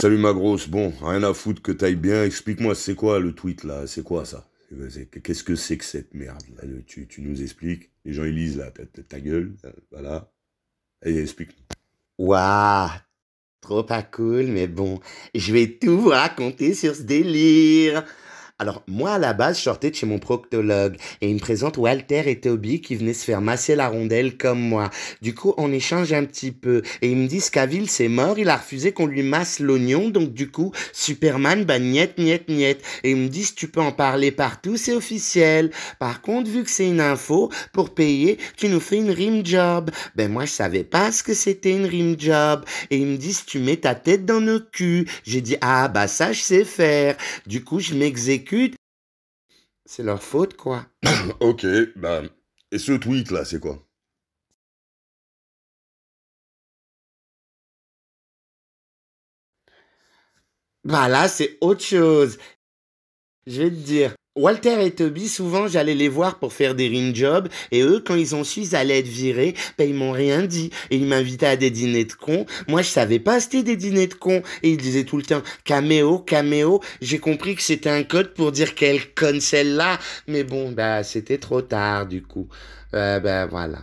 Salut ma grosse, bon, rien à foutre que t'ailles bien. Explique-moi, c'est quoi le tweet là C'est quoi ça Qu'est-ce que c'est que cette merde là tu, nous expliques Les gens ils lisent là, ta, gueule, voilà. Allez, explique. Waouh Trop pas cool, mais bon, je vais tout vous raconter sur ce délire. Alors, moi, à la base, je sortais de chez mon proctologue et il me présente Walter et Toby qui venaient se faire masser la rondelle comme moi. Du coup, on échange un petit peu et ils me disent qu'Avil, c'est mort, il a refusé qu'on lui masse l'oignon, donc du coup, Superman, bah, niette, niette, niette. Et ils me disent, tu peux en parler partout, c'est officiel. Par contre, vu que c'est une info, pour payer, tu nous fais une rim job. Ben, moi, je savais pas ce que c'était une rim job. Et ils me disent, tu mets ta tête dans nos culs. J'ai dit, ah, bah, ça, je sais faire. Du coup, je m'exécute c'est leur faute, quoi. ok, ben, et ce tweet-là, c'est quoi Bah là, c'est autre chose. Je vais te dire, Walter et Toby, souvent j'allais les voir pour faire des ring jobs, et eux, quand ils ont su, ils allaient être virés, ben ils m'ont rien dit, et ils m'invitaient à des dîners de cons, moi je savais pas c'était des dîners de cons, et ils disaient tout le temps caméo, caméo, j'ai compris que c'était un code pour dire quelle conne celle-là, mais bon, bah ben, c'était trop tard du coup, euh, ben voilà.